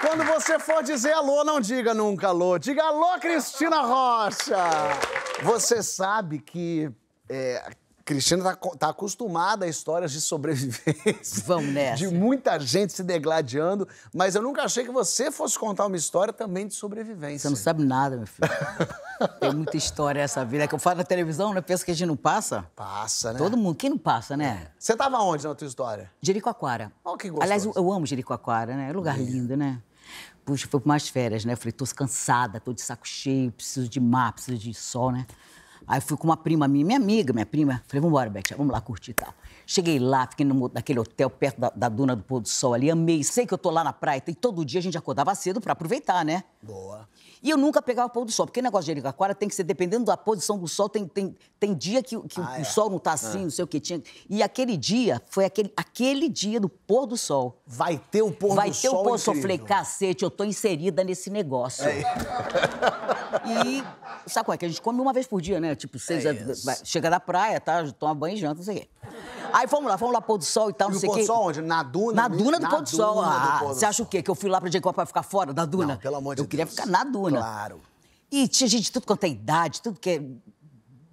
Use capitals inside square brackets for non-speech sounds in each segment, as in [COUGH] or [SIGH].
Quando você for dizer alô, não diga nunca alô. Diga alô, Cristina Rocha. Você sabe que é, Cristina está tá, acostumada a histórias de sobrevivência. Vamos nessa. De muita gente se degladiando, mas eu nunca achei que você fosse contar uma história também de sobrevivência. Você não sabe nada, meu filho. [LAUGHS] Tem muita história essa vida. É que eu falo na televisão, né? Pensa que a gente não passa. Passa, né? Todo mundo. Quem não passa, né? Você tava onde na tua história? Jericoacoara. Olha que gostoso. Aliás, eu, amo Jericoacoara, né? É um lugar lindo, né? Puxa, foi para umas férias, né? Eu falei, tô cansada, tô de saco cheio, preciso de mar, preciso de sol, né? Aí fui com uma prima minha, minha amiga, minha prima. Falei, vamos embora, Beth, vamos lá curtir e tal. Cheguei lá, fiquei no, naquele hotel perto da, da duna do pôr do sol ali, amei. Sei que eu tô lá na praia, e todo dia a gente acordava cedo para aproveitar, né? Boa. E eu nunca pegava o pôr do sol, porque o negócio de Araraquara tem que ser, dependendo da posição do sol, tem, tem, tem dia que, que ah, o, é. o, sol não tá ah. assim, é. não sei o que tinha. E aquele dia, foi aquele, aquele dia do pôr do sol. Vai ter o pôr Vai do sol Vai ter o pôr do sol. Falei, cacete, eu tô inserida nesse negócio. É. [LAUGHS] E sabe qual é? Que a gente come uma vez por dia, né? Tipo, seis é Chega da praia, tá? Toma banho, janta, não sei o quê. Aí fomos lá, fomos lá pôr do sol e tal, não e sei o quê. pôr do sol onde? Na duna? Na duna do pôr do sol. Ah, você acha o quê? Que eu fui lá pra Jacob pra ficar fora da duna? Não, pelo amor de Deus. Eu queria ficar na duna. Claro. E tinha gente de tudo quanto é idade, tudo que é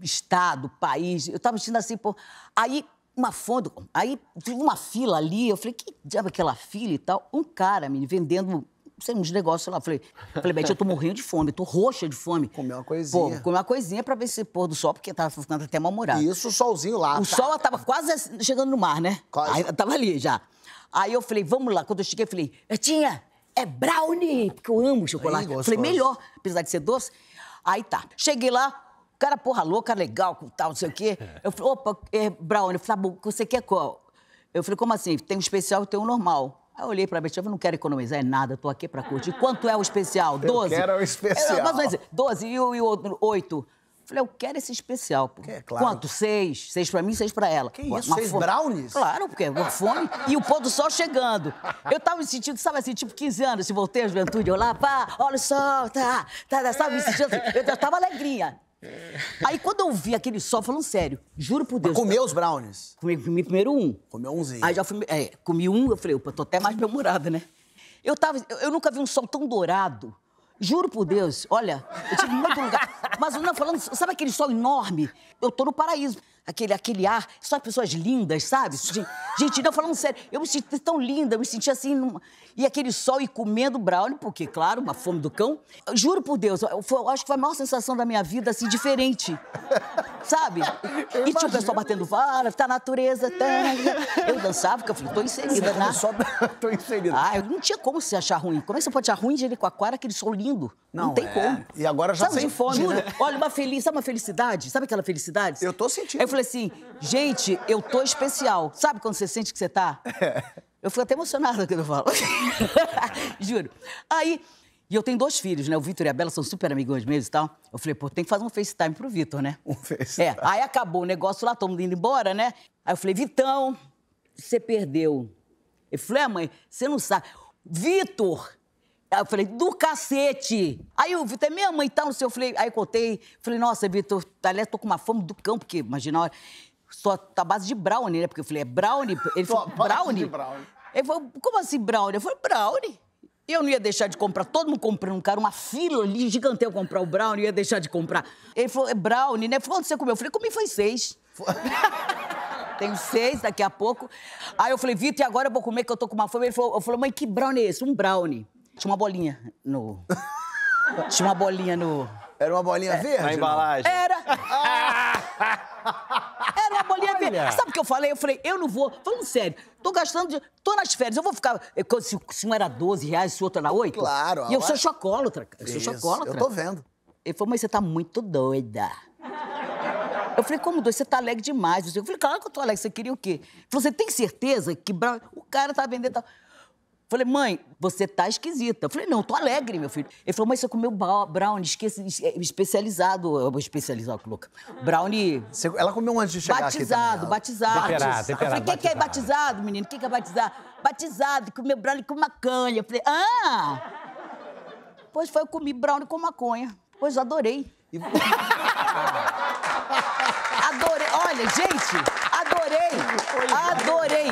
estado, país. Eu tava sentindo assim, pô. Aí, uma fonte, aí uma fila ali, eu falei, que diabo é aquela fila e tal? Um cara, menino, vendendo sei, uns negócios lá. Falei, falei, Beth, eu tô morrendo de fome, tô roxa de fome. Comeu uma coisinha. Pô, comeu uma coisinha pra ver se pôr do sol, porque tava ficando até mal-humorado. isso, o solzinho lá. O tá... sol tava quase chegando no mar, né? Quase. Aí, tava ali já. Aí eu falei, vamos lá. Quando eu cheguei, eu falei, Betinha, é brownie, porque eu amo chocolate. Ai, falei, melhor, apesar de ser doce. Aí tá. Cheguei lá, o cara porra louca, legal, tal, não sei o quê. É. Eu falei, opa, é brownie. Eu falei, tá bom, você quer qual? Eu falei, como assim? Tem um especial e tem um normal. Aí eu olhei pra minha tia, eu não quero economizar, é nada, tô aqui pra curtir. Quanto é o especial? Doze? Eu quero o especial. Eu, 12 e o oito. Falei, eu quero esse especial. Pô. É, claro. Quanto? Seis. Seis pra mim, seis pra ela. Que isso? Uma seis fome... brownies? Claro, porque é uma fome e o pôr do sol chegando. Eu tava me sentindo, sabe assim, tipo 15 anos, se voltei à juventude, eu lá, pá, olha o sol, tá, tá, tá sabe, me sentindo assim. Eu tava alegria. É. Aí quando eu vi aquele sol, falando sério, juro por Deus. Mas comeu os brownies? Comi, comi, primeiro um. Comeu umzinho. Aí já fui, é, comi um, eu falei, opa, tô até mais bem humorada, né? Eu, tava, eu, eu nunca vi um sol tão dourado. Juro por Deus, olha, eu tive muito lugar. Mas não, falando, sabe aquele sol enorme? Eu tô no paraíso aquele, aquele ar, só pessoas lindas, sabe? Gente, não, falando sério, eu me senti tão linda, eu me senti assim. Numa... E aquele sol e comendo brownie, porque, claro, uma fome do cão. Eu juro por Deus, eu, eu, acho que foi a maior sensação da minha vida, assim, diferente. Sabe? e tinha o pessoal batendo vara, tá natureza, tá. Né? Eu dançava, porque eu falei, tô inserida, né? Só [LAUGHS] tô inserida. Ah, eu não tinha como se achar ruim. Como é que você pode achar ruim de Jericoacoara, aquele sol lindo? Não, não tem é. como. E agora já sabe, sem fome, Juro, né? né? olha, uma feliz, sabe uma felicidade? Sabe aquela felicidade? Eu tô sentindo. Eu falei assim, gente, eu tô especial. Sabe quando você sente que você tá? É. Eu fico até emocionada quando eu falo. [LAUGHS] Juro. Aí, e eu tenho dois filhos, né? O Vitor e a Bela são super amigões mesmo e tal. Eu falei, pô, tem que fazer um FaceTime pro Vitor, né? Um FaceTime. É, aí acabou o negócio lá, todo mundo indo embora, né? Aí eu falei, Vitão, você perdeu. Ele falou, é, mãe, você não sabe. Vitor Aí eu falei, do cacete! Aí o Vitor, é minha mãe, tá no seu. Eu falei, aí eu contei, falei, nossa, Vitor, tá, aliás, tô com uma fome do cão, porque imagina, olha, só tá base de brownie, né? Porque eu falei, é brownie? Ele [LAUGHS] falou, brownie? brownie? Ele falou, como assim brownie? Eu falei, brownie. Eu não ia deixar de comprar, todo mundo comprando, cara, uma fila ali gigante eu comprar o brownie, eu ia deixar de comprar. Ele falou, é brownie, né? Eu falei, quando você comeu? Eu falei, comi foi seis. [LAUGHS] Tenho seis daqui a pouco. Aí eu falei, Vitor, e agora eu vou comer que eu tô com uma fome? Ele falou, eu falei, mãe, que brownie é esse? Um brownie. Tinha uma bolinha no. [LAUGHS] Tinha uma bolinha no. Era uma bolinha é, verde? Na embalagem. Era. [LAUGHS] Era uma bolinha Olha. verde. Sabe o que eu falei? Eu falei, eu não vou. Falando sério, tô gastando. De... Tô nas férias, eu vou ficar. Eh, se, se um era 12 reais, se o outro era 8. Claro. E eu sou chocólatra, Eu sou chocólatra. Eu tô vendo. Ele falou, mas você tá muito doida. Eu falei, como doido? Você tá alegre demais. Eu falei, claro que eu tô alegre. Você queria o quê? Ele falou, você tem certeza que o cara tá vendendo Falei, mãe, você tá esquisita. Eu falei, não, tô alegre, meu filho. Ele falou, mas você comeu brownie esqueci, é, especializado. Especializado, louca. Brownie. Você, ela comeu antes de chegar batizado, aqui batizado. Temperado, temperado. Eu falei, o que, é batizado, menino? O que, é batizado? Batizado, comeu brownie com maconha. Eu falei, ah! Pois foi, eu comi brownie com maconha. Pois adorei. [LAUGHS] adorei. Olha, gente. Adorei! Adorei!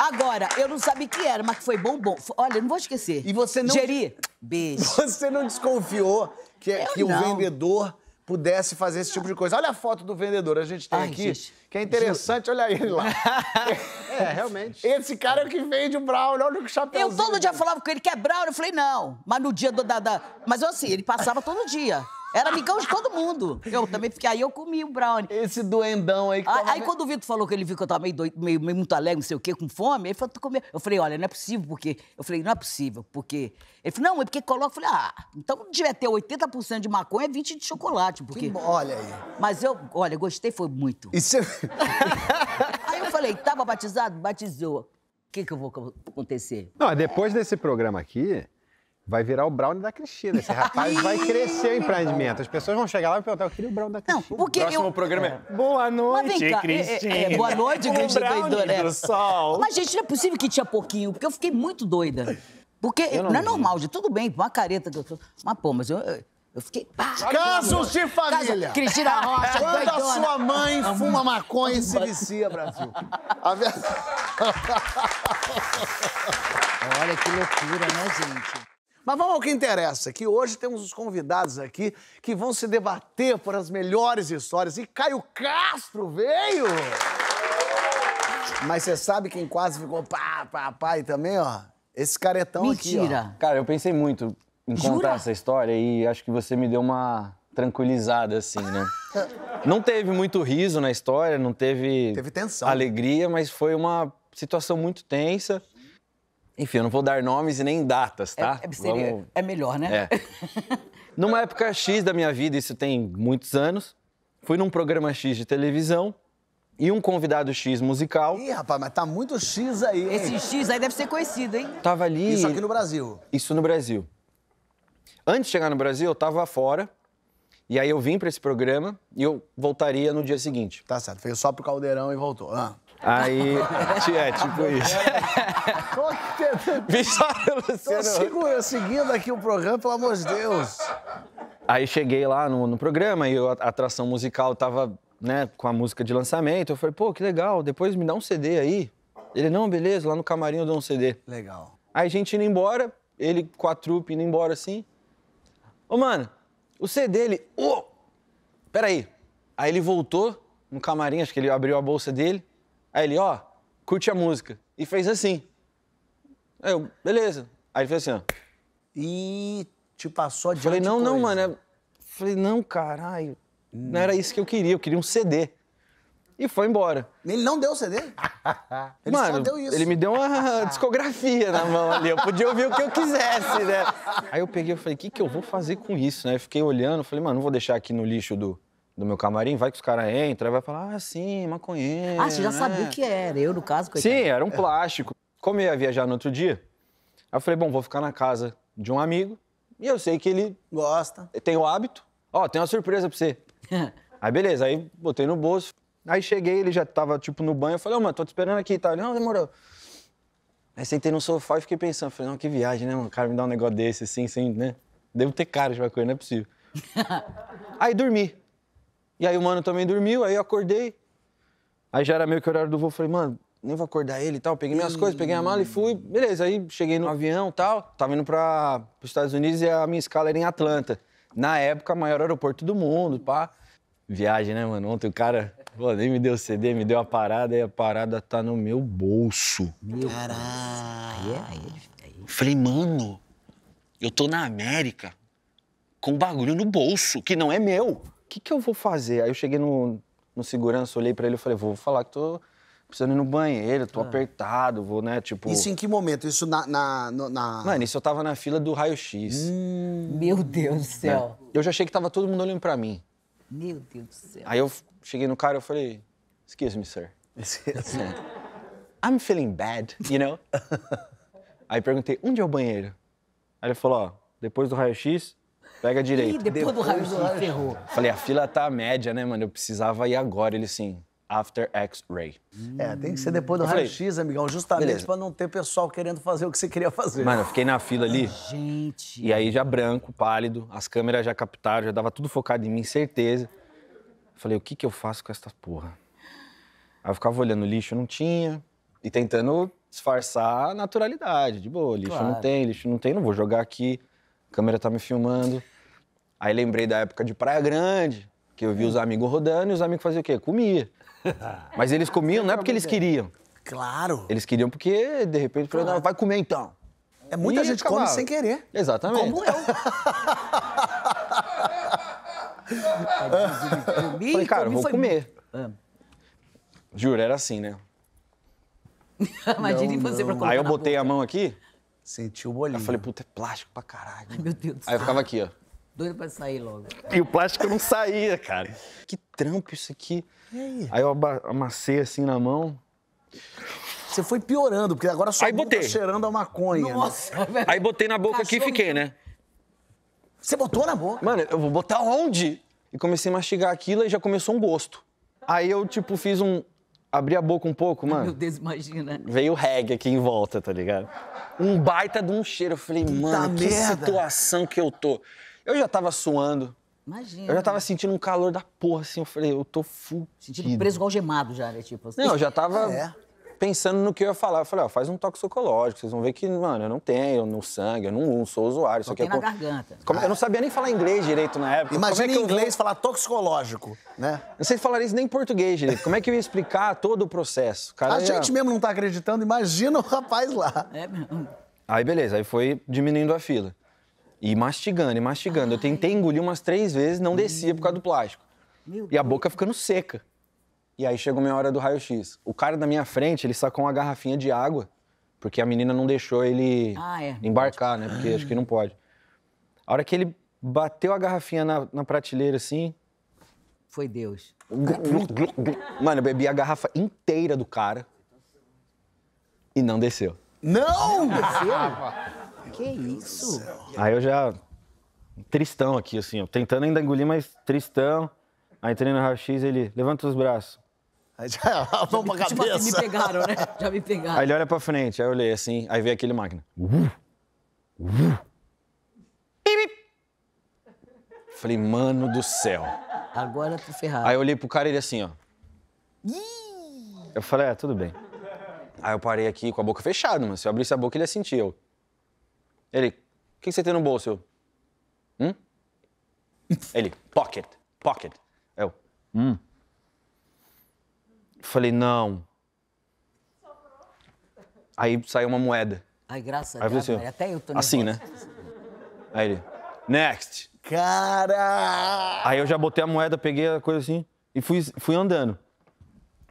Agora, eu não sabia o que era, mas foi bom, bom. Olha, não vou esquecer. E você não. Geri, beijo. Você não desconfiou que, que não. o vendedor pudesse fazer esse tipo de coisa. Olha a foto do vendedor, a gente tem Ai, aqui, gente. que é interessante, olha ele lá. [LAUGHS] é, realmente. Esse cara é o que vende o Brown, olha o chapéuzinho. Eu todo dia falava com ele que é Brown, eu falei não, mas no dia do, da, da... Mas eu assim, ele passava todo dia. Era amigão de todo mundo. Eu também, fiquei aí eu comi o brownie. Esse doendão aí que Aí, ah, tava... aí quando o Vitor falou que ele viu que eu tava meio, doido, meio, meio muito alegre, não sei o quê, com fome, ele falou, tu comer. Eu falei, olha, não é possível, porque. Eu falei, não é possível, porque. Ele falou, não, é porque coloca. Eu falei, ah, então devia ter 80% de maconha e 20% de chocolate. Porque... Bo... Olha aí. Mas eu, olha, gostei, foi muito. Isso [LAUGHS] é... aí eu falei, tava batizado? Batizou. O que, que eu vou acontecer? Não, é depois é... desse programa aqui, vai virar o brownie da Cristina. Esse rapaz vai crescer o empreendimento. As pessoas vão chegar lá e perguntar, eu queria o brownie da Cristina. Não, porque o próximo eu... programa é Boa é, é, Noite, cá, é, Cristina. É, é, boa noite, Cristina um doidora. Do sol. Mas, gente, não é possível que tinha pouquinho, porque eu fiquei muito doida. Porque não, não, é normal, de tudo bem, uma careta que eu Mas, pô, mas eu, eu fiquei. Casos de família! Caso, Cristina Rocha, Quando doidona. a sua mãe fuma maconha e se vicia, Brasil. [LAUGHS] A verdade. Olha que loucura, né, gente? Mas vamos ao que interessa, que hoje temos os convidados aqui que vão se debater por as melhores histórias. E Caio Castro veio! Mas você sabe quem quase ficou pá, pá, pá e também, ó? Esse caretão Mentira. aqui, Mentira! Cara, eu pensei muito em Jura? contar essa história e acho que você me deu uma tranquilizada, assim, né? [LAUGHS] não teve muito riso na história, não teve... Teve tensão. Alegria, mas foi uma situação muito tensa. Enfim, eu não vou dar nomes e nem datas, é, tá? É, seria, Vamos... é melhor, né? É. [LAUGHS] Numa época X da minha vida, isso tem muitos anos, fui num programa X de televisão e um convidado X musical. Ih, rapaz, mas tá muito X aí, hein? Esse X aí deve ser conhecido, hein? Tava ali. Isso aqui no Brasil. Isso no Brasil. Antes de chegar no Brasil, eu tava fora. E aí eu vim para esse programa e eu voltaria no dia seguinte. Tá certo, foi só pro Caldeirão e voltou. Ah. Aí, é tipo isso. [LAUGHS] Vitória Luciano. Segura, seguindo aqui o programa, pelo amor de Deus. Aí cheguei lá no, no programa e a atração musical tava, né, com a música de lançamento. Eu falei, pô, que legal, depois me dá um CD aí. Ele, não, beleza, lá no camarim eu dou um CD. Legal. Aí a gente indo embora, ele com a trupe indo embora assim. Ô, mano, o CD, ele... Oh, peraí. Aí ele voltou no camarim, acho que ele abriu a bolsa dele. Aí ele, ó, oh, curte a música. E fez assim. Aí eu, beleza. Aí ele fez assim, ó. E te passou de Falei, não, coisa. não, mano. É- eu falei, não, caralho. Não era isso que eu queria, eu queria um CD. E foi embora. Ele não deu o CD? [LAUGHS] ele mano, deu isso. Ele me deu uma [LAUGHS] discografia na mão ali. Eu podia ouvir o que eu quisesse, né? Aí eu peguei e falei, o que, que eu vou fazer com isso? Né? fiquei olhando, falei, mano, não vou deixar aqui no lixo do, do meu camarim, vai que os caras entram, vai falar, ah, sim, maconheiro. Ah, você já né? sabia o que era. Eu, no caso, coitado. Sim, era um plástico. Como eu ia viajar no outro dia, aí eu falei, bom, vou ficar na casa de um amigo. E eu sei que ele. Gosta. Tem o hábito. Ó, oh, tem uma surpresa pra você. [LAUGHS] aí beleza, aí botei no bolso. Aí cheguei, ele já tava, tipo, no banho. Eu falei, ô, oh, mano, tô te esperando aqui e tá? Não, demorou. Aí sentei no sofá e fiquei pensando. Falei, não, que viagem, né, mano? O cara me dá um negócio desse assim, sem, né? Devo ter cara de maconha, não é possível. [LAUGHS] aí dormi. E aí o mano também dormiu, aí eu acordei. Aí já era meio que o horário do voo, falei, mano, nem vou acordar ele e tal. Peguei minhas coisas, peguei a mala e fui. Beleza, aí cheguei no avião e tal. Tava indo para os Estados Unidos e a minha escala era em Atlanta. Na época, maior aeroporto do mundo, pá. Viagem, né, mano? Ontem o cara pô, nem me deu CD, me deu a parada e a parada tá no meu bolso. Caralho. aí, é, aí. É é falei, mano, eu tô na América com um bagulho no bolso que não é meu que, que eu vou fazer? Aí eu cheguei no, no segurança, olhei para ele e falei, vou falar que tô precisando ir no banheiro, tô ah. apertado, vou, né, tipo... Isso em que momento? Isso na... na, na... Mano, isso eu tava na fila do raio-x. Hum, meu Deus do céu. Né? Eu já achei que tava todo mundo olhando para mim. Meu Deus do céu. Aí eu cheguei no cara e falei, excuse me, sir. Excuse me. [LAUGHS] I'm feeling bad, you know? [LAUGHS] Aí perguntei, onde é o banheiro? Aí ele falou, ó, depois do raio-x, Pega direito. Ih, depois, depois do raio-x, ferrou. Falei, a fila tá média, né, mano? Eu precisava ir agora. Ele assim, after X-ray. É, tem que ser depois do raio-x, amigão, justamente para não ter pessoal querendo fazer o que você queria fazer. Mano, eu fiquei na fila ali. Ai, gente. E aí já branco, pálido, as câmeras já captaram, já dava tudo focado em mim, certeza. Falei, o que que eu faço com essa porra? Aí eu ficava olhando lixo, não tinha, e tentando disfarçar a naturalidade, de boa, lixo claro. não tem, lixo não tem, não vou jogar aqui a câmera tá me filmando. Aí lembrei da época de Praia Grande, que eu vi os amigos rodando e os amigos faziam o quê? Comia. [LAUGHS] Mas eles comiam não é porque eles queriam. Claro. Eles queriam porque, de repente, falaram, não, vai comer então. É muita e gente acabava. come sem querer. Exatamente. Como eu. comi, [LAUGHS] Falei, cara, vou comer. Juro, era assim, né? [LAUGHS] Imagina você não. pra Aí eu botei boca. a mão aqui, Sentiu o bolinho. Eu falei, puta, é plástico pra caralho. Ai, meu Deus do céu. Aí eu ficava aqui, ó. Doido pra sair logo. E o plástico não saía, cara. Que trampo isso aqui. E aí? aí eu amassei assim na mão. Você foi piorando, porque agora só Tá cheirando a maconha. Né? Nossa. Né? [LAUGHS] Aí botei na boca Cachorro. aqui e fiquei, né? Você botou na boca? Mano, eu vou botar onde? E comecei a mastigar aquilo e já começou um gosto. Aí eu, tipo, fiz um abri a boca um pouco, mano. Meu Deus, imagina. Veio o reggae aqui em volta, tá ligado? Um baita de um cheiro. Eu falei, mano, que, situação que eu tô. Eu já tava suando. Imagina. Eu já tava sentindo um calor da porra, assim. Eu falei, eu tô fudido. Sentindo preso igual gemado já, né? Tipo assim. Não, eu já tava. É pensando no que eu ia falar. Eu falei, ó, faz um toxicológico, vocês vão ver que, mano, eu não tenho no sangue, eu não sou usuário. Só que é tem é na garganta. Como... Ah. Eu não sabia nem falar inglês direito na época. Imagina Como é que em inglês eu... falar toxicológico, né? Eu não sei falar isso nem em português direito. Como é que eu ia explicar todo o processo? Cara, A é- gente mesmo não tá acreditando, imagina o rapaz lá. É mesmo. Aí, beleza, aí foi diminuindo a fila. E mastigando, e mastigando. Ai. Eu tentei engolir umas três vezes, não descia por causa do plástico. Meu e a boca ficando seca. E aí chegou minha hora do raio-x. O cara da minha frente, ele sacou uma garrafinha de água, porque a menina não deixou ele ah, é. embarcar, né? Porque acho que não pode. A hora que ele bateu a garrafinha na, na prateleira assim. Foi Deus. Mano, eu bebi a garrafa inteira do cara. E não desceu. Não! Não desceu? que isso? Aí eu já. Tristão aqui, assim, ó, tentando ainda engolir, mas tristão. Aí entrei no raio-x ele levanta os braços. Aí já, vamos é pra cabeça. me pegaram, né? Já me pegaram. Aí ele olha pra frente, aí eu olhei assim, aí vem aquele máquina. Uh, uh. Falei, mano do céu. Agora tô ferrado. Aí eu olhei pro cara e ele assim, ó. Eu falei, é, tudo bem. Aí eu parei aqui com a boca fechada, mano. Se eu abrisse a boca, ele ia sentir. Eu... Ele, o que, que você tem no bolso? Eu, hum? ele, pocket, pocket. Eu, hum. Falei, não. Aí saiu uma moeda. Ai, graças a Deus. Assim, até eu tô nervosa. Assim, né? Aí ele, next. Cara! Aí eu já botei a moeda, peguei a coisa assim e fui, fui andando.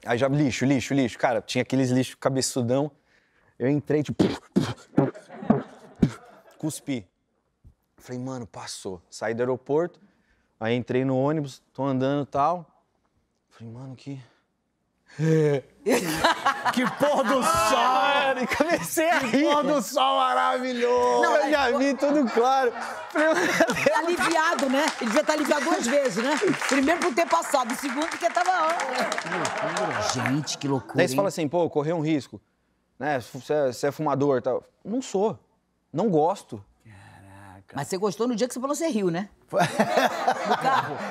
Aí já, lixo, lixo, lixo. Cara, tinha aqueles lixos cabeçudão. Eu entrei, tipo. Cuspi. Falei, mano, passou. Saí do aeroporto, aí entrei no ônibus, tô andando e tal. Falei, mano, que é. que pôr do sol! Mano, [LAUGHS] comecei a rir. Que pôr do sol maravilhoso! Não, eu já é, vi tudo claro. Tá aliviado, né? Ele devia estar tá aliviado duas vezes, né? Primeiro por ter passado, segundo porque tava... Que loucura. Gente, que loucura, Daí você fala assim, pô, correu um risco. Né? Você é, é fumador e tal. Não sou. Não gosto. Caraca. Mas você gostou no dia que você falou que você riu, né?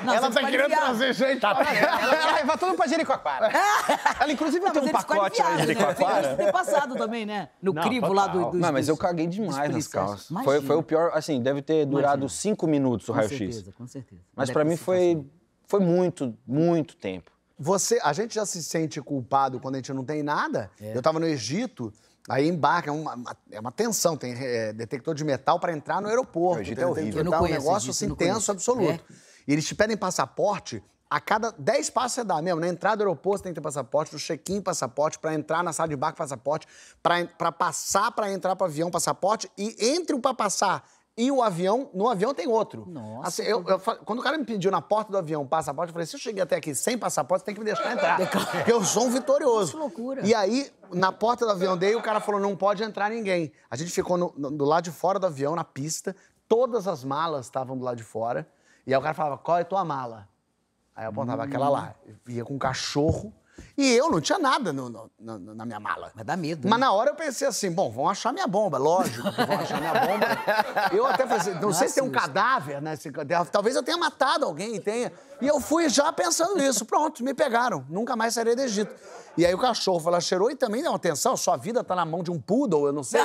Não, ela tá querendo fazer trazer gente. Tá, pra... ela vai levar todo mundo pra Jericoacoara. [LAUGHS] ela, inclusive, tem um pacote lá de né? Jericoacoara. Tem passado também, né? No não, crivo lá do, Não, mas eu caguei demais nas calças. Foi, foi, o pior, assim, deve ter durado Imagina. cinco minutos o raio-x. Com certeza, com certeza. Mas, mas pra mim foi, foi muito, muito tempo. Você, a gente já se sente culpado quando a gente não tem nada. É. Eu tava no Egito Aí embarca, é uma, é uma tensão, tem é, detector de metal para entrar no aeroporto. O Egito é horrível. Metal, um negócio assim, intenso, absoluto. É. E eles te pedem passaporte a cada 10 passos você dá mesmo. Na entrada do aeroporto você tem que ter passaporte, no check-in passaporte, para entrar na sala de barco passaporte, para passar para entrar para avião passaporte e entre o para passar e o avião, no avião tem outro. Nossa. Assim, eu, eu, quando o cara me pediu na porta do avião passaporte, eu falei: se eu cheguei até aqui sem passaporte, você tem que me deixar entrar. Porque eu sou um vitorioso. Que loucura. E aí, na porta do avião dele, o cara falou: não pode entrar ninguém. A gente ficou no, no, do lado de fora do avião, na pista, todas as malas estavam do lado de fora. E aí o cara falava: qual é tua mala? Aí eu apontava hum. aquela lá. Hum. Ia com um cachorro e eu não tinha nada no, no, no, na minha mala. Mas dá medo. Né? Mas na hora eu pensei assim, bom, vão achar minha bomba, lógico que vão achar minha bomba. eu até pensei, não, sei se tem um cadáver, né? Se, talvez eu tenha matado alguém e tenha. E eu fui já pensando nisso. Pronto, me pegaram. Nunca mais sairei do Egito. E aí o cachorro falou, cheirou e também deu atenção, sua vida tá na mão de um poodle, eu não sei.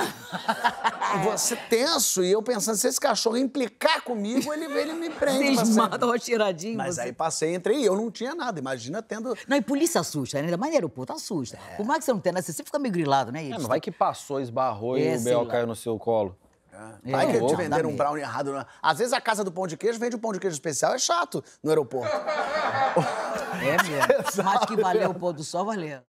Você tenso e eu pensando, se esse cachorro implicar comigo, ele, ele me prende. Eles matam uma tiradinha. Mas você... aí passei, entrei e eu não tinha nada. Imagina tendo. Não, e polícia assusta, né? Ainda mais no aeroporto assusta. É. Por mais que você não tenha, nada, você fica meio grilado, né? isso? é, não vai que passou, esbarrou é, e o B.O. caiu no seu colo. Ah, é. Vai que te venderam um brownie errado. Não. Às vezes a casa do pão de queijo vende um pão de queijo especial, é chato no aeroporto. [LAUGHS] É mesmo. [LAUGHS] Mas que valeu o pôr do sol, valeu.